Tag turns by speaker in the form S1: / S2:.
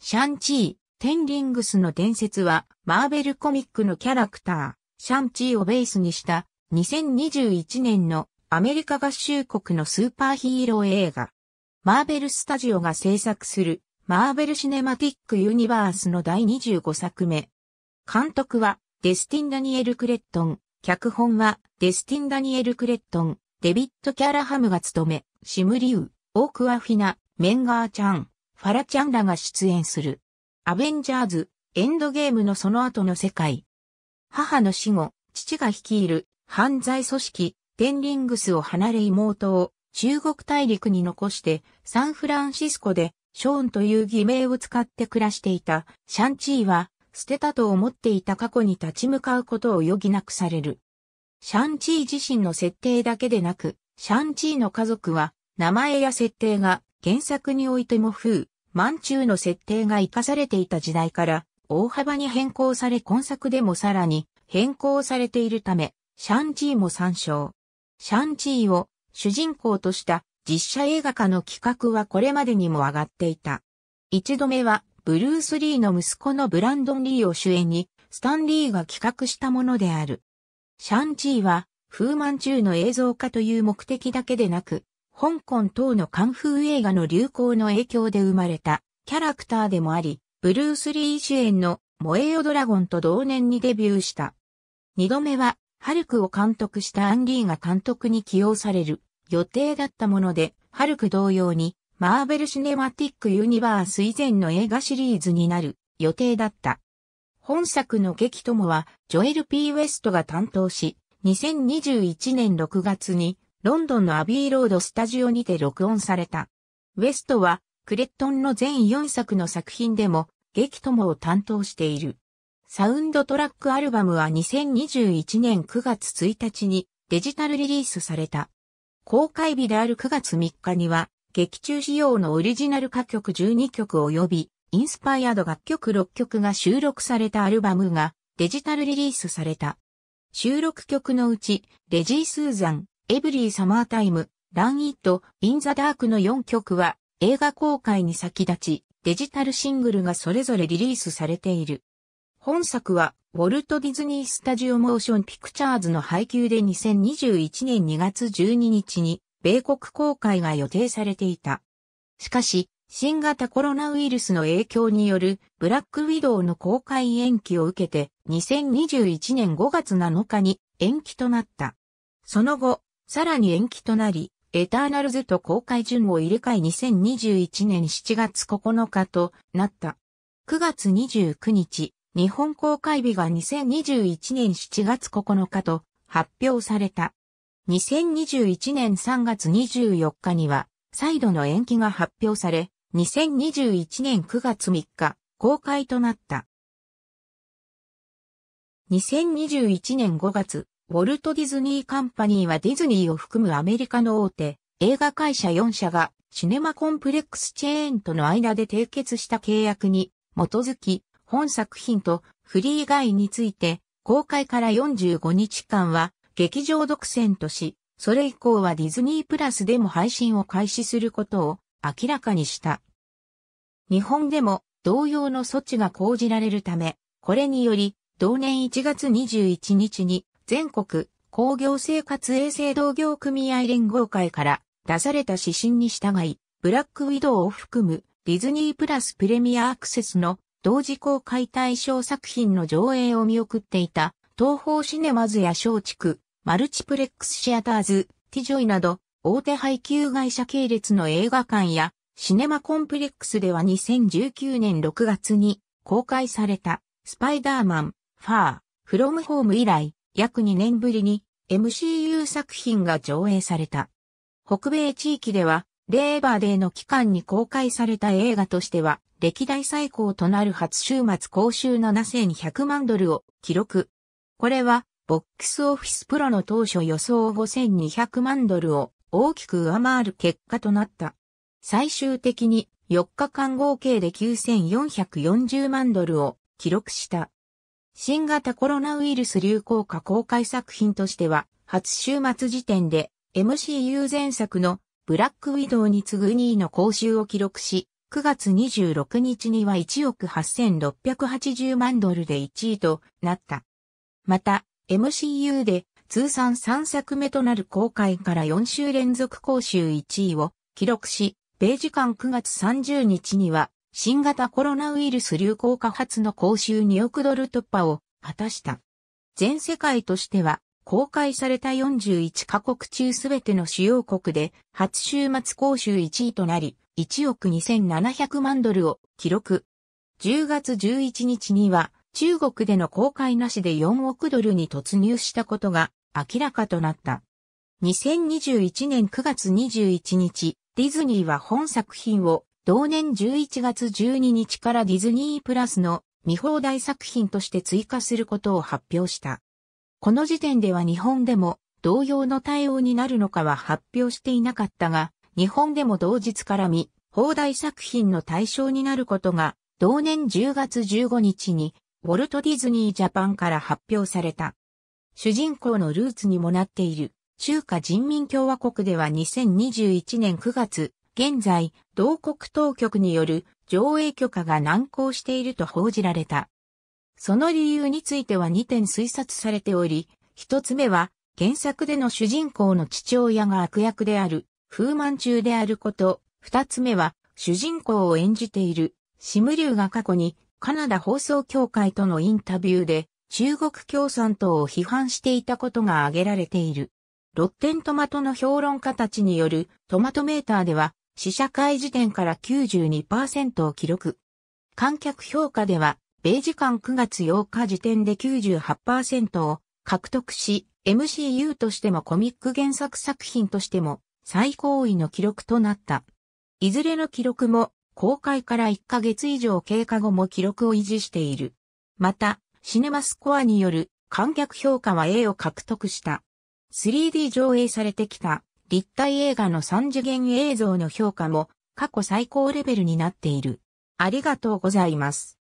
S1: シャンチー、テンリングスの伝説は、マーベルコミックのキャラクター、シャンチーをベースにした、2021年のアメリカ合衆国のスーパーヒーロー映画。マーベルスタジオが制作する、マーベルシネマティックユニバースの第25作目。監督は、デスティン・ダニエル・クレットン。脚本は、デスティン・ダニエル・クレットン、デビット・キャラハムが務め、シム・リュウ、オーク・アフィナ、メンガー・チャン、ファラちゃんらが出演する。アベンジャーズ、エンドゲームのその後の世界。母の死後、父が率いる犯罪組織、テンリングスを離れ妹を中国大陸に残してサンフランシスコでショーンという偽名を使って暮らしていたシャンチーは捨てたと思っていた過去に立ち向かうことを余儀なくされる。シャンチー自身の設定だけでなく、シャンチーの家族は名前や設定が原作においても風、満中の設定が活かされていた時代から大幅に変更され今作でもさらに変更されているため、シャンチーも参照。シャンチーを主人公とした実写映画化の企画はこれまでにも上がっていた。一度目はブルース・リーの息子のブランドン・リーを主演にスタンリーが企画したものである。シャンチーは、風満中の映像化という目的だけでなく、香港等のカンフー映画の流行の影響で生まれたキャラクターでもあり、ブルース・リー主演の燃えよドラゴンと同年にデビューした。二度目は、ハルクを監督したアンリーが監督に起用される予定だったもので、ハルク同様に、マーベル・シネマティック・ユニバース以前の映画シリーズになる予定だった。本作の劇友は、ジョエル・ピーウェストが担当し、2021年6月にロンドンのアビーロードスタジオにて録音された。ウェストは、クレットンの全4作の作品でも、劇ともを担当している。サウンドトラックアルバムは2021年9月1日にデジタルリリースされた。公開日である9月3日には、劇中仕様のオリジナル歌曲12曲及び、インスパイアド楽曲6曲が収録されたアルバムがデジタルリリースされた。収録曲のうち、レジー・スーザン、エブリーサマータイム、ランイット、インザダークの4曲は映画公開に先立ち、デジタルシングルがそれぞれリリースされている。本作は、ウォルト・ディズニー・スタジオ・モーション・ピクチャーズの配給で2021年2月12日に、米国公開が予定されていた。しかし、新型コロナウイルスの影響によるブラックウィドウの公開延期を受けて2021年5月7日に延期となった。その後、さらに延期となり、エターナルズと公開順を入れ替え2021年7月9日となった。9月29日、日本公開日が2021年7月9日と発表された。2021年3月24日には、再度の延期が発表され、2021年9月3日、公開となった。2021年5月、ウォルト・ディズニー・カンパニーはディズニーを含むアメリカの大手、映画会社4社がシネマコンプレックスチェーンとの間で締結した契約に基づき、本作品とフリー以外について、公開から45日間は劇場独占とし、それ以降はディズニープラスでも配信を開始することを明らかにした。日本でも同様の措置が講じられるため、これにより、同年1月21日に全国工業生活衛生同業組合連合会から出された指針に従い、ブラックウィドウを含むディズニープラスプレミアアクセスの同時公開対象作品の上映を見送っていた東方シネマズや松竹、マルチプレックスシアターズ、ティジョイなど大手配給会社系列の映画館やシネマコンプレックスでは2019年6月に公開されたスパイダーマン、ファー、フロムホーム以来約2年ぶりに MCU 作品が上映された。北米地域では、レーバーデーの期間に公開された映画としては、歴代最高となる初週末公衆7200万ドルを記録。これは、ボックスオフィスプロの当初予想5200万ドルを大きく上回る結果となった。最終的に4日間合計で9440万ドルを記録した。新型コロナウイルス流行化公開作品としては、初週末時点で MCU 前作のブラックウィドウに次ぐ2位の講習を記録し、9月26日には1億8680万ドルで1位となった。また、MCU で通算3作目となる公開から4週連続講習1位を記録し、米時間9月30日には新型コロナウイルス流行化発の公衆2億ドル突破を果たした。全世界としては、公開された41カ国中すべての主要国で、初週末講習1位となり、1億2700万ドルを記録。10月11日には、中国での公開なしで4億ドルに突入したことが明らかとなった。2021年9月21日、ディズニーは本作品を同年11月12日からディズニープラスの見放題作品として追加することを発表した。この時点では日本でも同様の対応になるのかは発表していなかったが、日本でも同日から見放題作品の対象になることが、同年10月15日にウォルト・ディズニー・ジャパンから発表された。主人公のルーツにもなっている中華人民共和国では2021年9月、現在、同国当局による上映許可が難航していると報じられた。その理由については2点推察されており、1つ目は、原作での主人公の父親が悪役である、風満中であること、2つ目は、主人公を演じている、シムリュウが過去に、カナダ放送協会とのインタビューで、中国共産党を批判していたことが挙げられている。ロッテントマトの評論家たちによるトマトメーターでは試写会時点から92%を記録。観客評価では、米時間9月8日時点で98%を獲得し、MCU としてもコミック原作作品としても最高位の記録となった。いずれの記録も公開から1ヶ月以上経過後も記録を維持している。また、シネマスコアによる観客評価は A を獲得した。3D 上映されてきた立体映画の三次元映像の評価も過去最高レベルになっている。ありがとうございます。